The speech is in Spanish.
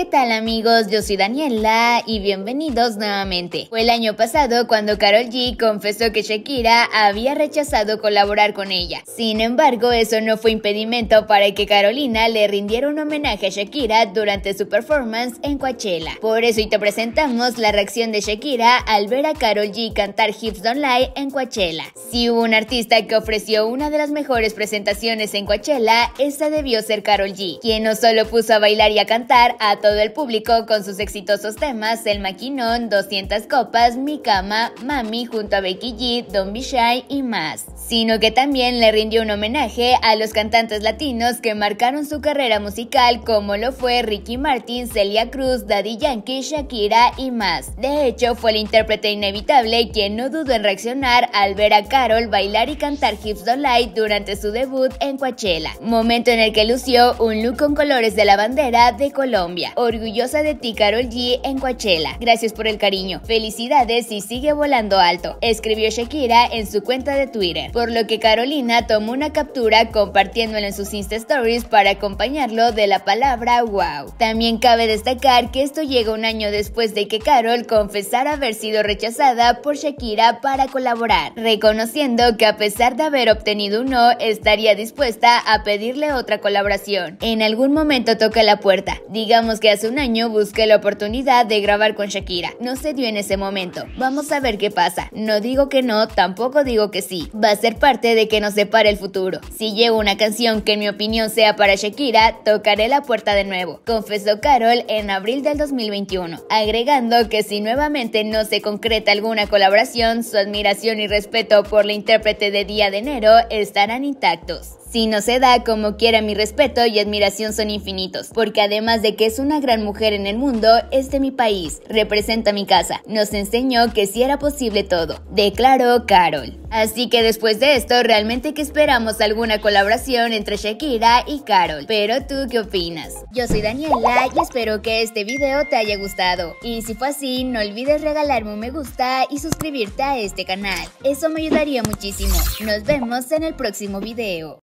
¿qué tal amigos? Yo soy Daniela y bienvenidos nuevamente. Fue el año pasado cuando Carol G confesó que Shakira había rechazado colaborar con ella. Sin embargo, eso no fue impedimento para que Carolina le rindiera un homenaje a Shakira durante su performance en Coachella. Por eso hoy te presentamos la reacción de Shakira al ver a Carol G cantar Hips Don't Lie en Coachella. Si hubo un artista que ofreció una de las mejores presentaciones en Coachella, esa debió ser Carol G, quien no solo puso a bailar y a cantar a todos del público con sus exitosos temas El Maquinón, 200 Copas, Mi Cama, Mami junto a Becky G, Don Bishai y más, sino que también le rindió un homenaje a los cantantes latinos que marcaron su carrera musical como lo fue Ricky Martin, Celia Cruz, Daddy Yankee, Shakira y más. De hecho, fue el intérprete inevitable quien no dudó en reaccionar al ver a Carol bailar y cantar Hips Don't Light durante su debut en Coachella, momento en el que lució un look con colores de la bandera de Colombia orgullosa de ti Carol G en Coachella. Gracias por el cariño. Felicidades y sigue volando alto, escribió Shakira en su cuenta de Twitter, por lo que Carolina tomó una captura compartiéndola en sus Insta Stories para acompañarlo de la palabra wow. También cabe destacar que esto llega un año después de que Carol confesara haber sido rechazada por Shakira para colaborar, reconociendo que a pesar de haber obtenido un no, estaría dispuesta a pedirle otra colaboración. En algún momento toca la puerta, digamos que hace un año busqué la oportunidad de grabar con Shakira. No se dio en ese momento. Vamos a ver qué pasa. No digo que no, tampoco digo que sí. Va a ser parte de que nos separe el futuro. Si llevo una canción que en mi opinión sea para Shakira, tocaré la puerta de nuevo, confesó Carol en abril del 2021, agregando que si nuevamente no se concreta alguna colaboración, su admiración y respeto por la intérprete de Día de Enero estarán intactos. Si no se da como quiera, mi respeto y admiración son infinitos, porque además de que es una gran mujer en el mundo, es de mi país, representa mi casa, nos enseñó que si era posible todo, declaró Carol. Así que después de esto, realmente que esperamos alguna colaboración entre Shakira y Carol. Pero tú, ¿qué opinas? Yo soy Daniela y espero que este video te haya gustado. Y si fue así, no olvides regalarme un me gusta y suscribirte a este canal. Eso me ayudaría muchísimo. Nos vemos en el próximo video.